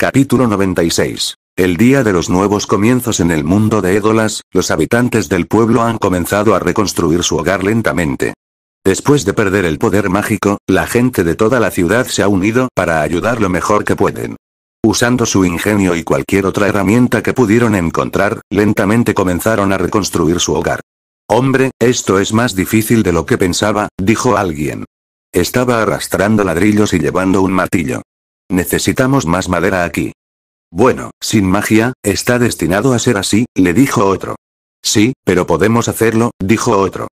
Capítulo 96. El día de los nuevos comienzos en el mundo de Édolas, los habitantes del pueblo han comenzado a reconstruir su hogar lentamente. Después de perder el poder mágico, la gente de toda la ciudad se ha unido para ayudar lo mejor que pueden. Usando su ingenio y cualquier otra herramienta que pudieron encontrar, lentamente comenzaron a reconstruir su hogar. Hombre, esto es más difícil de lo que pensaba, dijo alguien. Estaba arrastrando ladrillos y llevando un martillo. Necesitamos más madera aquí. Bueno, sin magia, está destinado a ser así, le dijo otro. Sí, pero podemos hacerlo, dijo otro.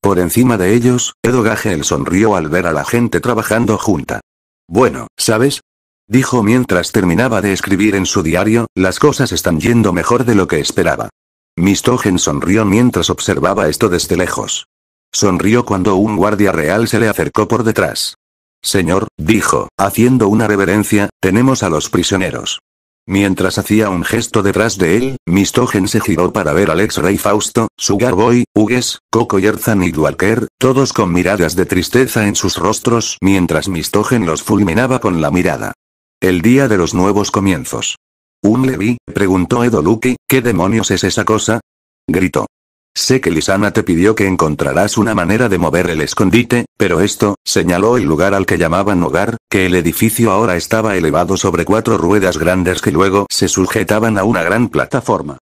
Por encima de ellos, Edo sonrió al ver a la gente trabajando junta. Bueno, ¿sabes? Dijo mientras terminaba de escribir en su diario, las cosas están yendo mejor de lo que esperaba. Mistogen sonrió mientras observaba esto desde lejos. Sonrió cuando un guardia real se le acercó por detrás. Señor, dijo, haciendo una reverencia, tenemos a los prisioneros. Mientras hacía un gesto detrás de él, Mistogen se giró para ver al ex-rey Fausto, Sugarboy, Hugues, Coco Yerzan y Dwalker, todos con miradas de tristeza en sus rostros mientras Mistogen los fulminaba con la mirada. El día de los nuevos comienzos. ¿Un Levi? preguntó Edo ¿qué demonios es esa cosa? Gritó. Sé que Lisana te pidió que encontrarás una manera de mover el escondite, pero esto, señaló el lugar al que llamaban hogar, que el edificio ahora estaba elevado sobre cuatro ruedas grandes que luego se sujetaban a una gran plataforma.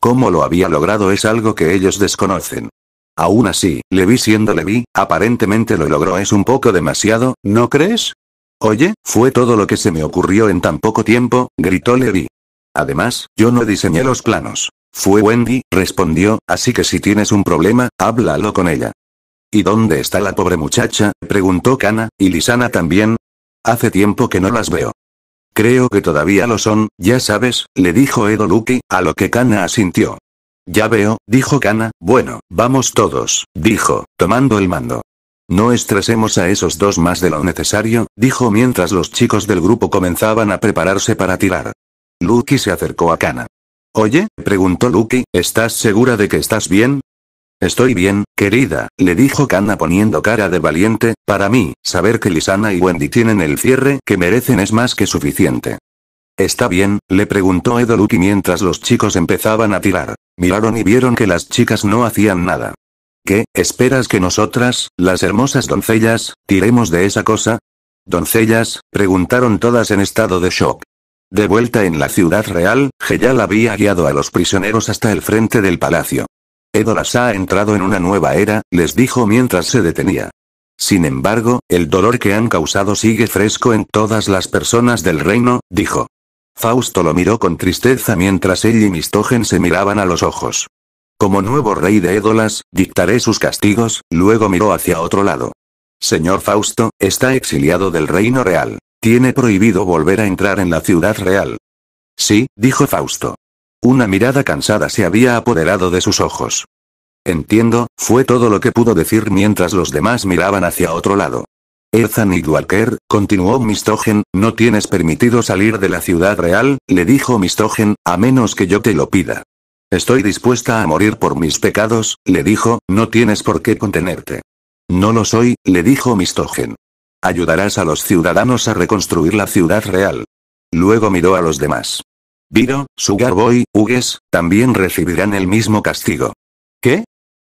Cómo lo había logrado es algo que ellos desconocen. Aún así, Levi siendo Levi, aparentemente lo logró es un poco demasiado, ¿no crees? Oye, fue todo lo que se me ocurrió en tan poco tiempo, gritó Levi. Además, yo no diseñé los planos. Fue Wendy, respondió, así que si tienes un problema, háblalo con ella. ¿Y dónde está la pobre muchacha? preguntó Kana, y Lisana también. Hace tiempo que no las veo. Creo que todavía lo son, ya sabes, le dijo Edo Luki, a lo que Kana asintió. Ya veo, dijo Kana, bueno, vamos todos, dijo, tomando el mando. No estresemos a esos dos más de lo necesario, dijo mientras los chicos del grupo comenzaban a prepararse para tirar. Luki se acercó a Kana. Oye, preguntó Lucky, ¿estás segura de que estás bien? Estoy bien, querida, le dijo Kana poniendo cara de valiente, para mí, saber que Lisana y Wendy tienen el cierre que merecen es más que suficiente. ¿Está bien? le preguntó Edo Lucky mientras los chicos empezaban a tirar. Miraron y vieron que las chicas no hacían nada. ¿Qué, esperas que nosotras, las hermosas doncellas, tiremos de esa cosa? Doncellas, preguntaron todas en estado de shock. De vuelta en la ciudad real, Geyal había guiado a los prisioneros hasta el frente del palacio. Édolas ha entrado en una nueva era, les dijo mientras se detenía. Sin embargo, el dolor que han causado sigue fresco en todas las personas del reino, dijo. Fausto lo miró con tristeza mientras él y Mistogen se miraban a los ojos. Como nuevo rey de Édolas, dictaré sus castigos, luego miró hacia otro lado. Señor Fausto, está exiliado del reino real. Tiene prohibido volver a entrar en la ciudad real. Sí, dijo Fausto. Una mirada cansada se había apoderado de sus ojos. Entiendo, fue todo lo que pudo decir mientras los demás miraban hacia otro lado. Erzan y Walker, continuó Mistogen, no tienes permitido salir de la ciudad real, le dijo Mistogen, a menos que yo te lo pida. Estoy dispuesta a morir por mis pecados, le dijo, no tienes por qué contenerte. No lo soy, le dijo Mistogen. Ayudarás a los ciudadanos a reconstruir la ciudad real. Luego miró a los demás. Viro, Sugarboy, Hugues, también recibirán el mismo castigo. ¿Qué?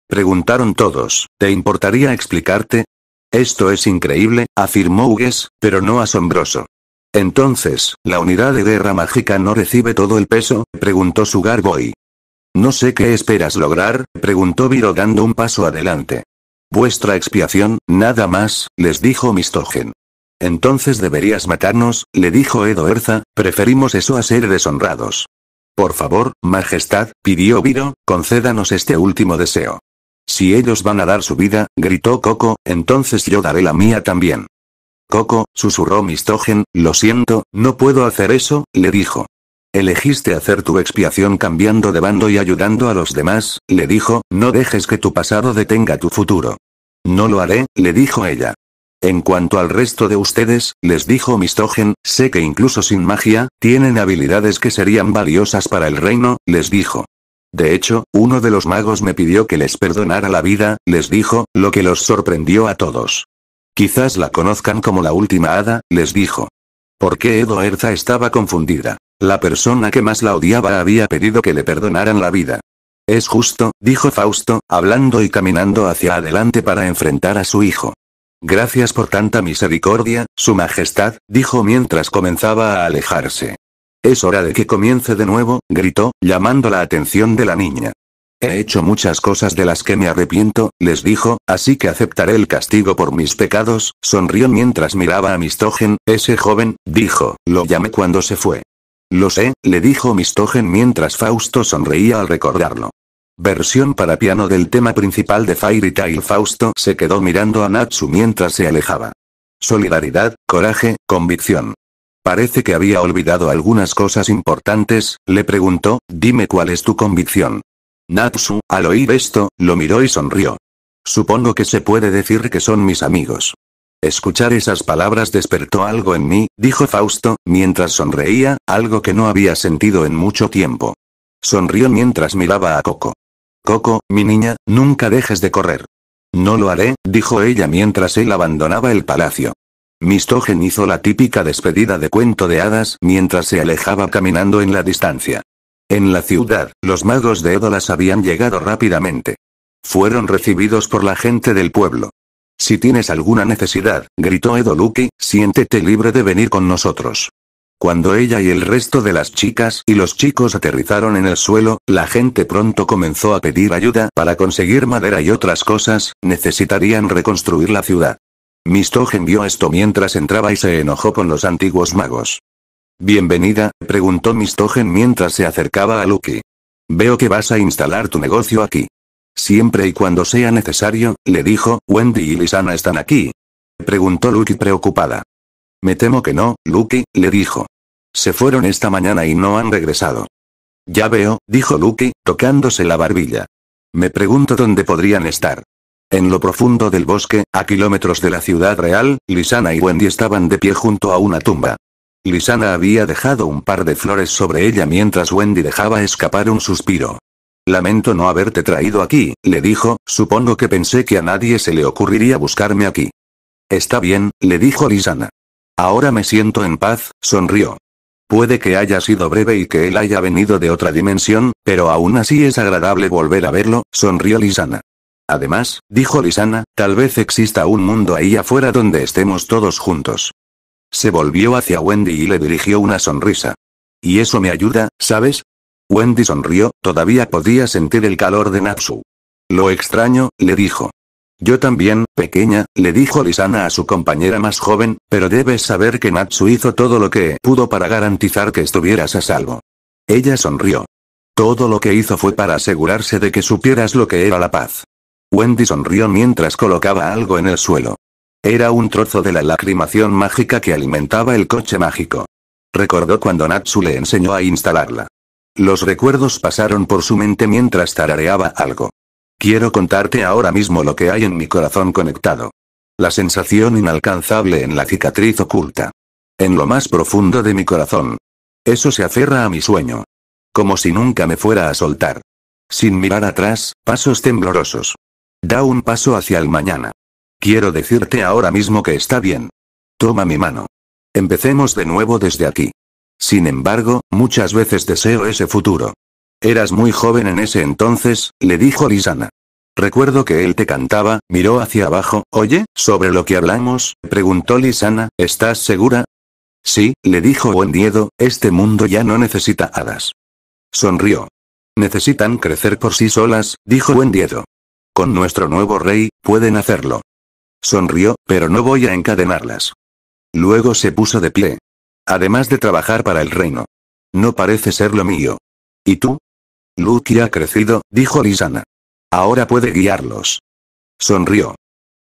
Preguntaron todos, ¿te importaría explicarte? Esto es increíble, afirmó Hugues, pero no asombroso. Entonces, ¿la unidad de guerra mágica no recibe todo el peso? preguntó Sugarboy. No sé qué esperas lograr, preguntó Viro dando un paso adelante. Vuestra expiación, nada más, les dijo Mistogen. Entonces deberías matarnos, le dijo Edoerza, preferimos eso a ser deshonrados. Por favor, Majestad, pidió Viro, concédanos este último deseo. Si ellos van a dar su vida, gritó Coco, entonces yo daré la mía también. Coco, susurró Mistogen, lo siento, no puedo hacer eso, le dijo. Elegiste hacer tu expiación cambiando de bando y ayudando a los demás, le dijo, no dejes que tu pasado detenga tu futuro. No lo haré, le dijo ella. En cuanto al resto de ustedes, les dijo Mistogen, sé que incluso sin magia, tienen habilidades que serían valiosas para el reino, les dijo. De hecho, uno de los magos me pidió que les perdonara la vida, les dijo, lo que los sorprendió a todos. Quizás la conozcan como la última hada, les dijo. Porque qué estaba confundida? La persona que más la odiaba había pedido que le perdonaran la vida. Es justo, dijo Fausto, hablando y caminando hacia adelante para enfrentar a su hijo. Gracias por tanta misericordia, Su Majestad, dijo mientras comenzaba a alejarse. Es hora de que comience de nuevo, gritó, llamando la atención de la niña. He hecho muchas cosas de las que me arrepiento, les dijo, así que aceptaré el castigo por mis pecados, sonrió mientras miraba a Mistogen, ese joven, dijo, lo llamé cuando se fue. Lo sé, le dijo Mistogen mientras Fausto sonreía al recordarlo. Versión para piano del tema principal de Fairy Tail. Fausto se quedó mirando a Natsu mientras se alejaba. Solidaridad, coraje, convicción. Parece que había olvidado algunas cosas importantes, le preguntó, dime cuál es tu convicción. Natsu, al oír esto, lo miró y sonrió. Supongo que se puede decir que son mis amigos. Escuchar esas palabras despertó algo en mí, dijo Fausto, mientras sonreía, algo que no había sentido en mucho tiempo. Sonrió mientras miraba a Coco. Coco, mi niña, nunca dejes de correr. No lo haré, dijo ella mientras él abandonaba el palacio. Mistogen hizo la típica despedida de cuento de hadas mientras se alejaba caminando en la distancia. En la ciudad, los magos de Édolas habían llegado rápidamente. Fueron recibidos por la gente del pueblo. Si tienes alguna necesidad, gritó Edo Luki, siéntete libre de venir con nosotros. Cuando ella y el resto de las chicas y los chicos aterrizaron en el suelo, la gente pronto comenzó a pedir ayuda para conseguir madera y otras cosas, necesitarían reconstruir la ciudad. Mistogen vio esto mientras entraba y se enojó con los antiguos magos. Bienvenida, preguntó Mistogen mientras se acercaba a Luki. Veo que vas a instalar tu negocio aquí. Siempre y cuando sea necesario, le dijo, Wendy y Lisana están aquí. Preguntó Lucky preocupada. Me temo que no, Lucky, le dijo. Se fueron esta mañana y no han regresado. Ya veo, dijo Lucky, tocándose la barbilla. Me pregunto dónde podrían estar. En lo profundo del bosque, a kilómetros de la ciudad real, Lisana y Wendy estaban de pie junto a una tumba. Lisana había dejado un par de flores sobre ella mientras Wendy dejaba escapar un suspiro. Lamento no haberte traído aquí, le dijo, supongo que pensé que a nadie se le ocurriría buscarme aquí. Está bien, le dijo Lisana. Ahora me siento en paz, sonrió. Puede que haya sido breve y que él haya venido de otra dimensión, pero aún así es agradable volver a verlo, sonrió Lisana. Además, dijo Lisana, tal vez exista un mundo ahí afuera donde estemos todos juntos. Se volvió hacia Wendy y le dirigió una sonrisa. Y eso me ayuda, ¿sabes? Wendy sonrió, todavía podía sentir el calor de Natsu. Lo extraño, le dijo. Yo también, pequeña, le dijo Lisana a su compañera más joven, pero debes saber que Natsu hizo todo lo que pudo para garantizar que estuvieras a salvo. Ella sonrió. Todo lo que hizo fue para asegurarse de que supieras lo que era la paz. Wendy sonrió mientras colocaba algo en el suelo. Era un trozo de la lacrimación mágica que alimentaba el coche mágico. Recordó cuando Natsu le enseñó a instalarla. Los recuerdos pasaron por su mente mientras tarareaba algo. Quiero contarte ahora mismo lo que hay en mi corazón conectado. La sensación inalcanzable en la cicatriz oculta. En lo más profundo de mi corazón. Eso se aferra a mi sueño. Como si nunca me fuera a soltar. Sin mirar atrás, pasos temblorosos. Da un paso hacia el mañana. Quiero decirte ahora mismo que está bien. Toma mi mano. Empecemos de nuevo desde aquí. Sin embargo, muchas veces deseo ese futuro. Eras muy joven en ese entonces, le dijo Lisana. Recuerdo que él te cantaba, miró hacia abajo, oye, sobre lo que hablamos, preguntó Lisana, ¿estás segura? Sí, le dijo Buen Diedo, este mundo ya no necesita hadas. Sonrió. Necesitan crecer por sí solas, dijo Buen Diedo. Con nuestro nuevo rey, pueden hacerlo. Sonrió, pero no voy a encadenarlas. Luego se puso de pie, Además de trabajar para el reino. No parece ser lo mío. ¿Y tú? ya ha crecido, dijo Lisana. Ahora puede guiarlos. Sonrió.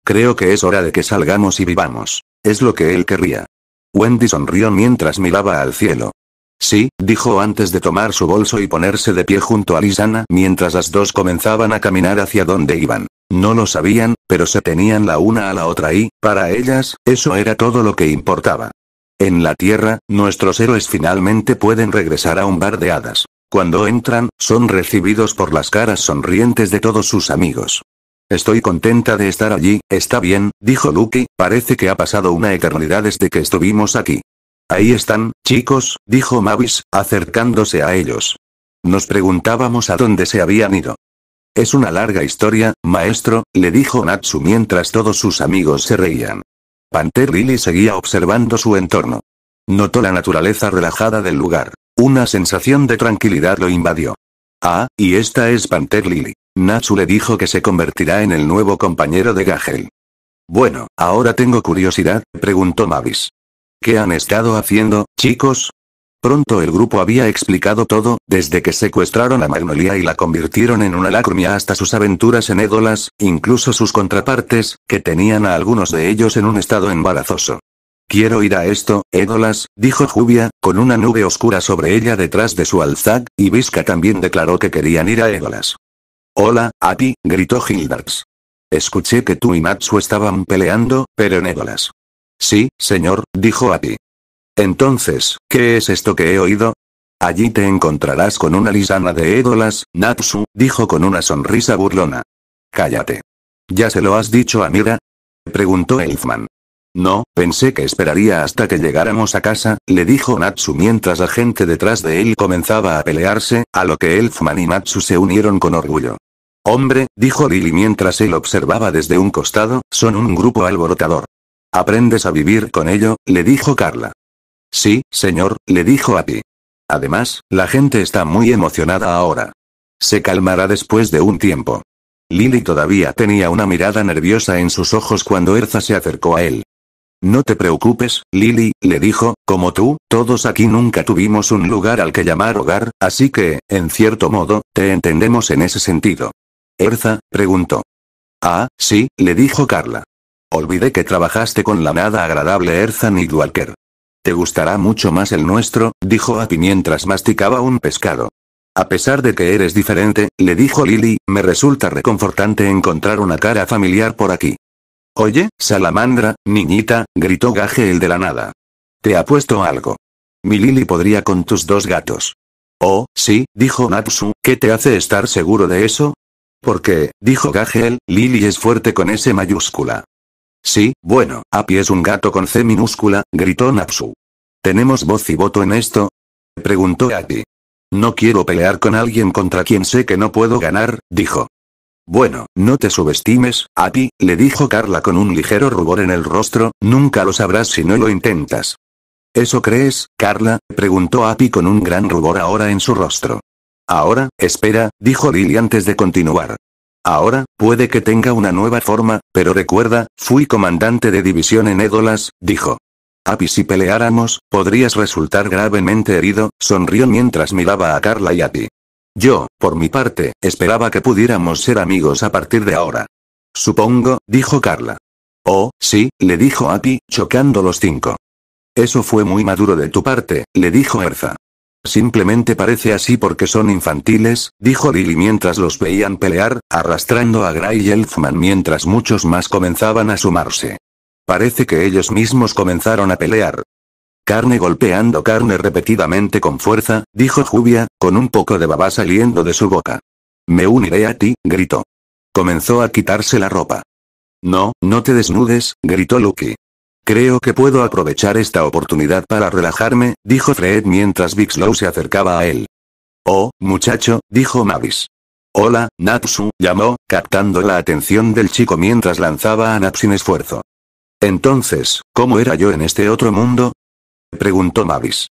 Creo que es hora de que salgamos y vivamos. Es lo que él querría. Wendy sonrió mientras miraba al cielo. Sí, dijo antes de tomar su bolso y ponerse de pie junto a Lisana mientras las dos comenzaban a caminar hacia donde iban. No lo sabían, pero se tenían la una a la otra y, para ellas, eso era todo lo que importaba. En la Tierra, nuestros héroes finalmente pueden regresar a un bar de hadas. Cuando entran, son recibidos por las caras sonrientes de todos sus amigos. Estoy contenta de estar allí, está bien, dijo Lucky, parece que ha pasado una eternidad desde que estuvimos aquí. Ahí están, chicos, dijo Mavis, acercándose a ellos. Nos preguntábamos a dónde se habían ido. Es una larga historia, maestro, le dijo Natsu mientras todos sus amigos se reían. Panther Lily seguía observando su entorno. Notó la naturaleza relajada del lugar. Una sensación de tranquilidad lo invadió. Ah, y esta es Panther Lily. Natsu le dijo que se convertirá en el nuevo compañero de Gagel. Bueno, ahora tengo curiosidad, preguntó Mavis. ¿Qué han estado haciendo, chicos? Pronto el grupo había explicado todo, desde que secuestraron a Magnolia y la convirtieron en una lacrumia hasta sus aventuras en Édolas, incluso sus contrapartes, que tenían a algunos de ellos en un estado embarazoso. Quiero ir a esto, Édolas, dijo Jubia, con una nube oscura sobre ella detrás de su alzac, y Visca también declaró que querían ir a Édolas. Hola, Api, gritó Gildarts. Escuché que tú y Matsu estaban peleando, pero en Édolas. Sí, señor, dijo Api. Entonces, ¿qué es esto que he oído? Allí te encontrarás con una lisana de édolas, Natsu, dijo con una sonrisa burlona. Cállate. ¿Ya se lo has dicho a Mira? preguntó Elfman. No, pensé que esperaría hasta que llegáramos a casa, le dijo Natsu mientras la gente detrás de él comenzaba a pelearse, a lo que Elfman y Natsu se unieron con orgullo. Hombre, dijo Lily mientras él observaba desde un costado, son un grupo alborotador. Aprendes a vivir con ello, le dijo Carla. Sí, señor, le dijo a ti. Además, la gente está muy emocionada ahora. Se calmará después de un tiempo. Lily todavía tenía una mirada nerviosa en sus ojos cuando Erza se acercó a él. No te preocupes, Lily, le dijo, como tú, todos aquí nunca tuvimos un lugar al que llamar hogar, así que, en cierto modo, te entendemos en ese sentido. Erza, preguntó. Ah, sí, le dijo Carla. Olvidé que trabajaste con la nada agradable Erza Nidwalker. Te gustará mucho más el nuestro, dijo Api mientras masticaba un pescado. A pesar de que eres diferente, le dijo Lily, me resulta reconfortante encontrar una cara familiar por aquí. Oye, salamandra, niñita, gritó Gage de la nada. Te ha puesto algo. Mi Lily podría con tus dos gatos. Oh, sí, dijo Natsu, ¿qué te hace estar seguro de eso? Porque, dijo Gagel, Lily es fuerte con S mayúscula. Sí, bueno, Api es un gato con C minúscula, gritó Napsu. ¿Tenemos voz y voto en esto? Preguntó Api. No quiero pelear con alguien contra quien sé que no puedo ganar, dijo. Bueno, no te subestimes, Api, le dijo Carla con un ligero rubor en el rostro, nunca lo sabrás si no lo intentas. ¿Eso crees, Carla? preguntó Api con un gran rubor ahora en su rostro. Ahora, espera, dijo Lily antes de continuar. Ahora, puede que tenga una nueva forma, pero recuerda, fui comandante de división en Édolas, dijo. Api, ah, si peleáramos, podrías resultar gravemente herido, sonrió mientras miraba a Carla y Api. Yo, por mi parte, esperaba que pudiéramos ser amigos a partir de ahora. Supongo, dijo Carla. Oh, sí, le dijo Api, chocando los cinco. Eso fue muy maduro de tu parte, le dijo Erza. Simplemente parece así porque son infantiles, dijo Lily mientras los veían pelear, arrastrando a Gray y Elfman mientras muchos más comenzaban a sumarse. Parece que ellos mismos comenzaron a pelear. Carne golpeando carne repetidamente con fuerza, dijo Jubia, con un poco de baba saliendo de su boca. Me uniré a ti, gritó. Comenzó a quitarse la ropa. No, no te desnudes, gritó Lucky. Creo que puedo aprovechar esta oportunidad para relajarme, dijo Fred mientras Bixlow se acercaba a él. Oh, muchacho, dijo Mavis. Hola, Natsu, llamó, captando la atención del chico mientras lanzaba a Nap sin esfuerzo. Entonces, ¿cómo era yo en este otro mundo? preguntó Mavis.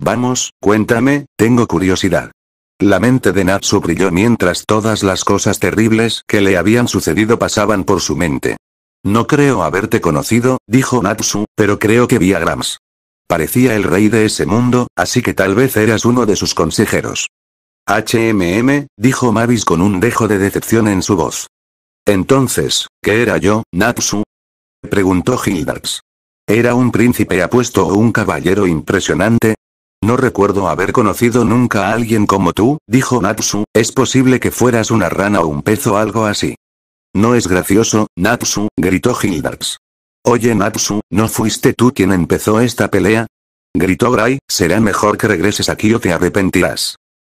Vamos, cuéntame, tengo curiosidad. La mente de Natsu brilló mientras todas las cosas terribles que le habían sucedido pasaban por su mente. No creo haberte conocido, dijo Natsu, pero creo que vi a Grams. Parecía el rey de ese mundo, así que tal vez eras uno de sus consejeros. HMM, dijo Mavis con un dejo de decepción en su voz. Entonces, ¿qué era yo, Natsu? preguntó Hildax. ¿Era un príncipe apuesto o un caballero impresionante? No recuerdo haber conocido nunca a alguien como tú, dijo Natsu, es posible que fueras una rana o un pez o algo así. No es gracioso, Natsu, gritó Gildarts. Oye Natsu, ¿no fuiste tú quien empezó esta pelea? Gritó Gray, será mejor que regreses aquí o te arrepentirás.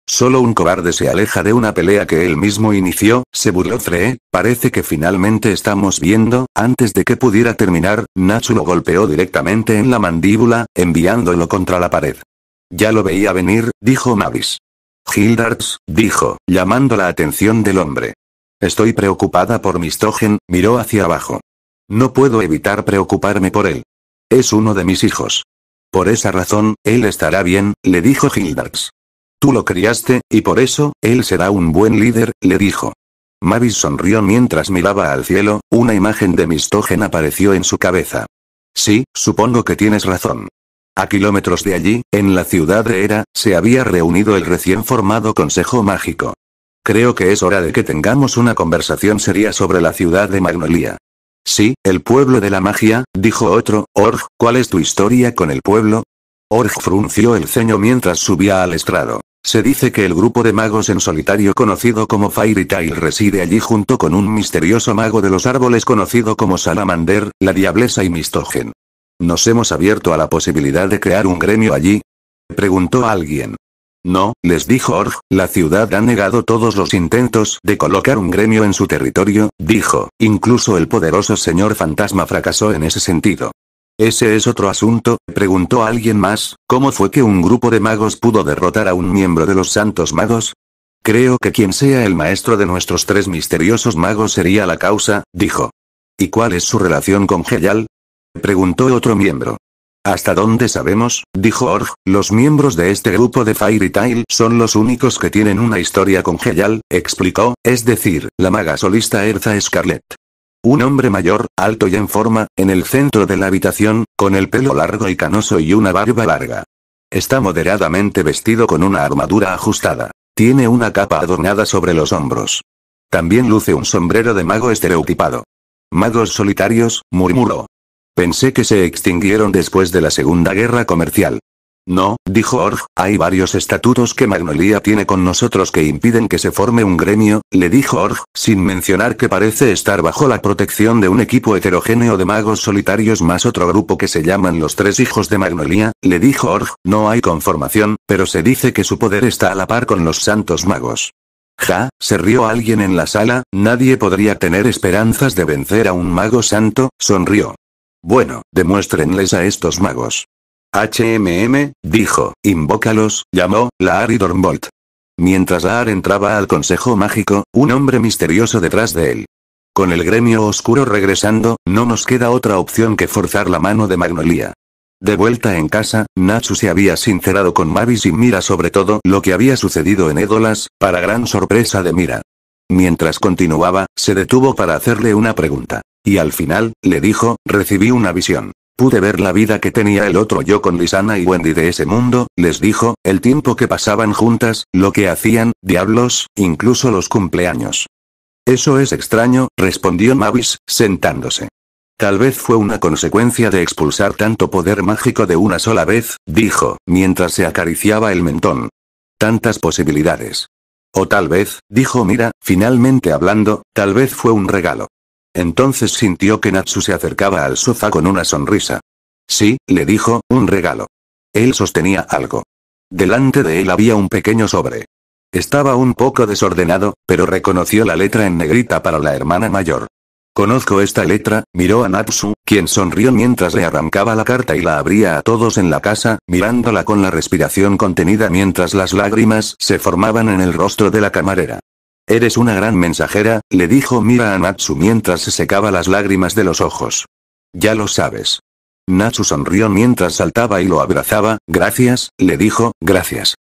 Solo un cobarde se aleja de una pelea que él mismo inició, se burló Fre. parece que finalmente estamos viendo, antes de que pudiera terminar, Natsu lo golpeó directamente en la mandíbula, enviándolo contra la pared. Ya lo veía venir, dijo Mavis. Gildarts, dijo, llamando la atención del hombre. Estoy preocupada por Mistogen, miró hacia abajo. No puedo evitar preocuparme por él. Es uno de mis hijos. Por esa razón, él estará bien, le dijo Hildarx. Tú lo criaste, y por eso, él será un buen líder, le dijo. Mavis sonrió mientras miraba al cielo, una imagen de Mistogen apareció en su cabeza. Sí, supongo que tienes razón. A kilómetros de allí, en la ciudad de Era, se había reunido el recién formado Consejo Mágico. Creo que es hora de que tengamos una conversación seria sobre la ciudad de Magnolia. Sí, el pueblo de la magia, dijo otro, Org, ¿cuál es tu historia con el pueblo? Org frunció el ceño mientras subía al estrado. Se dice que el grupo de magos en solitario conocido como Fairy Tail reside allí junto con un misterioso mago de los árboles conocido como Salamander, la Diablesa y Mistogen. ¿Nos hemos abierto a la posibilidad de crear un gremio allí? Preguntó alguien. No, les dijo Org, la ciudad ha negado todos los intentos de colocar un gremio en su territorio, dijo, incluso el poderoso señor fantasma fracasó en ese sentido. Ese es otro asunto, preguntó alguien más, ¿cómo fue que un grupo de magos pudo derrotar a un miembro de los santos magos? Creo que quien sea el maestro de nuestros tres misteriosos magos sería la causa, dijo. ¿Y cuál es su relación con Geyal? preguntó otro miembro. Hasta dónde sabemos, dijo Org, los miembros de este grupo de Fairy Tail son los únicos que tienen una historia con Geyal, explicó, es decir, la maga solista Erza Scarlet. Un hombre mayor, alto y en forma, en el centro de la habitación, con el pelo largo y canoso y una barba larga. Está moderadamente vestido con una armadura ajustada. Tiene una capa adornada sobre los hombros. También luce un sombrero de mago estereotipado. Magos solitarios, murmuró. Pensé que se extinguieron después de la Segunda Guerra Comercial. No, dijo Org, hay varios estatutos que Magnolia tiene con nosotros que impiden que se forme un gremio, le dijo Org, sin mencionar que parece estar bajo la protección de un equipo heterogéneo de magos solitarios más otro grupo que se llaman los tres hijos de Magnolia, le dijo Org, no hay conformación, pero se dice que su poder está a la par con los santos magos. Ja, se rió alguien en la sala, nadie podría tener esperanzas de vencer a un mago santo, sonrió. Bueno, demuéstrenles a estos magos. HMM, dijo, invócalos, llamó, Laar y Dornbolt. Mientras Laar entraba al Consejo Mágico, un hombre misterioso detrás de él. Con el gremio oscuro regresando, no nos queda otra opción que forzar la mano de Magnolia. De vuelta en casa, Natsu se había sincerado con Mavis y Mira sobre todo lo que había sucedido en Edolas, para gran sorpresa de Mira. Mientras continuaba, se detuvo para hacerle una pregunta. Y al final, le dijo, recibí una visión. Pude ver la vida que tenía el otro yo con Lisana y Wendy de ese mundo, les dijo, el tiempo que pasaban juntas, lo que hacían, diablos, incluso los cumpleaños. Eso es extraño, respondió Mavis, sentándose. Tal vez fue una consecuencia de expulsar tanto poder mágico de una sola vez, dijo, mientras se acariciaba el mentón. Tantas posibilidades. O tal vez, dijo Mira, finalmente hablando, tal vez fue un regalo. Entonces sintió que Natsu se acercaba al sofá con una sonrisa. Sí, le dijo, un regalo. Él sostenía algo. Delante de él había un pequeño sobre. Estaba un poco desordenado, pero reconoció la letra en negrita para la hermana mayor. Conozco esta letra, miró a Natsu, quien sonrió mientras le arrancaba la carta y la abría a todos en la casa, mirándola con la respiración contenida mientras las lágrimas se formaban en el rostro de la camarera. Eres una gran mensajera, le dijo Mira a Natsu mientras se secaba las lágrimas de los ojos. Ya lo sabes. Natsu sonrió mientras saltaba y lo abrazaba, gracias, le dijo, gracias.